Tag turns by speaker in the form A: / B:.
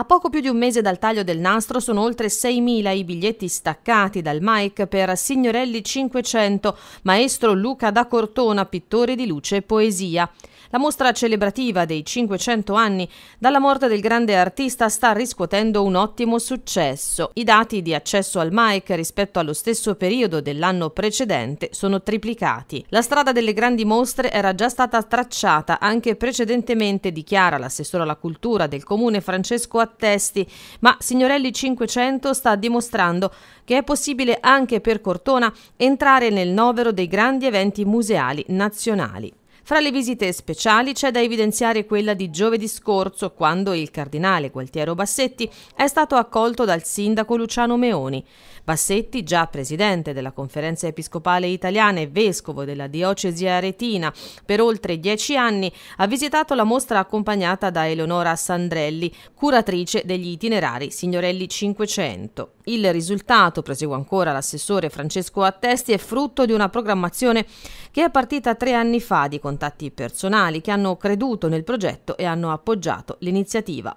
A: A poco più di un mese dal taglio del nastro sono oltre 6.000 i biglietti staccati dal Mike per Signorelli 500, maestro Luca da Cortona, pittore di luce e poesia. La mostra celebrativa dei 500 anni dalla morte del grande artista sta riscuotendo un ottimo successo. I dati di accesso al Mike rispetto allo stesso periodo dell'anno precedente sono triplicati. La strada delle grandi mostre era già stata tracciata anche precedentemente, dichiara l'assessore alla cultura del comune Francesco Attini attesti, ma Signorelli 500 sta dimostrando che è possibile anche per Cortona entrare nel novero dei grandi eventi museali nazionali. Fra le visite speciali c'è da evidenziare quella di giovedì scorso, quando il cardinale Gualtiero Bassetti è stato accolto dal sindaco Luciano Meoni. Bassetti, già presidente della Conferenza Episcopale Italiana e vescovo della diocesi aretina per oltre dieci anni, ha visitato la mostra accompagnata da Eleonora Sandrelli, curatrice degli itinerari Signorelli 500. Il risultato, prosegue ancora l'assessore Francesco Attesti, è frutto di una programmazione che è partita tre anni fa di contatto contatti personali che hanno creduto nel progetto e hanno appoggiato l'iniziativa.